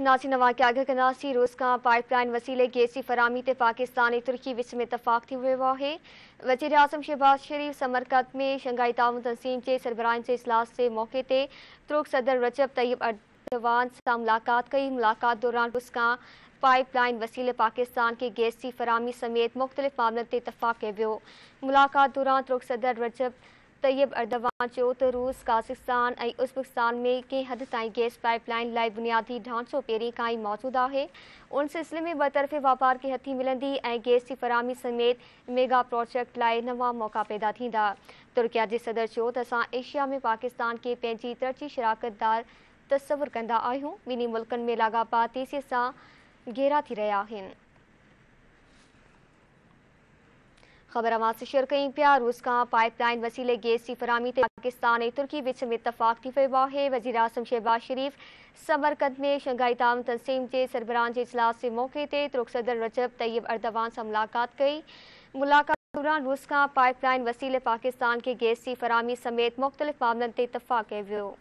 नासी नवा के आगे नासी रूस का पाइपलाइन वसीले गैसी फरामी ते पाकिस्तान तुर्की विच में तफाक थी वा है वज़ीर अजम शहबाज शरीफ़ समरकत में शंघाई ताउन तनसीम के सरबराहन से इजलास से मौक़े ते तुर्क सदर रजब तैयब अर्दवान से मुलाक़ात कई मुलाक़ात दौरान रूस का पाइपलाइन वसीले पाकिस्तान के गैसी फरामी समेत मुख़्तलिफ़ मामलों ते तफाक कयो वो मुलाक़ात दौरान तुर्क सदर रजब तयब اردوان चयो روس रूस क़ाज़िस्तान ऐं उज़बिस्तान में कंहिं हदि ताईं गैस पाइप लाइन लाइ बुनियादी ढांचो पहिरीं खां ई मौजूदु आहे उन सिलसिले में ॿ तरफ़े व्यापार खे हथी मिलंदी ऐं गैस जी फरहमी समेति मेगा प्रोजेक्ट लाइ नवां मौक़ा पैदा थींदा तुर्किया जे सदर चयो त एशिया में पाकिस्तान खे पंहिंजी तरची शिराकतदार तस्वुरु कंदा आहियूं ॿिन्ही में लाॻापात तेज़ीअ सां थी खबर आवाज से शेयर करें प्यार रूस का पाइपलाइन वसीले गैस की फरहमी पाकिस्तान तुर्की बिच में इतफाक़ थी वज़ीर आज़म शहबाज शरीफ़ समरकंद में शंघाई ताम तनसीम के सरबराह के इजलास के मौक़े से तुर्क सदर रजब तैयब अरदवान से मुलाक़ात कई मुलाक़ात दौरान रूस का पाइपलाइन वसीले पाकिस्तान के गैस की फरहमी समेत मुख़्तलिफ़ मामलों ते इतफ़ाक़ कयो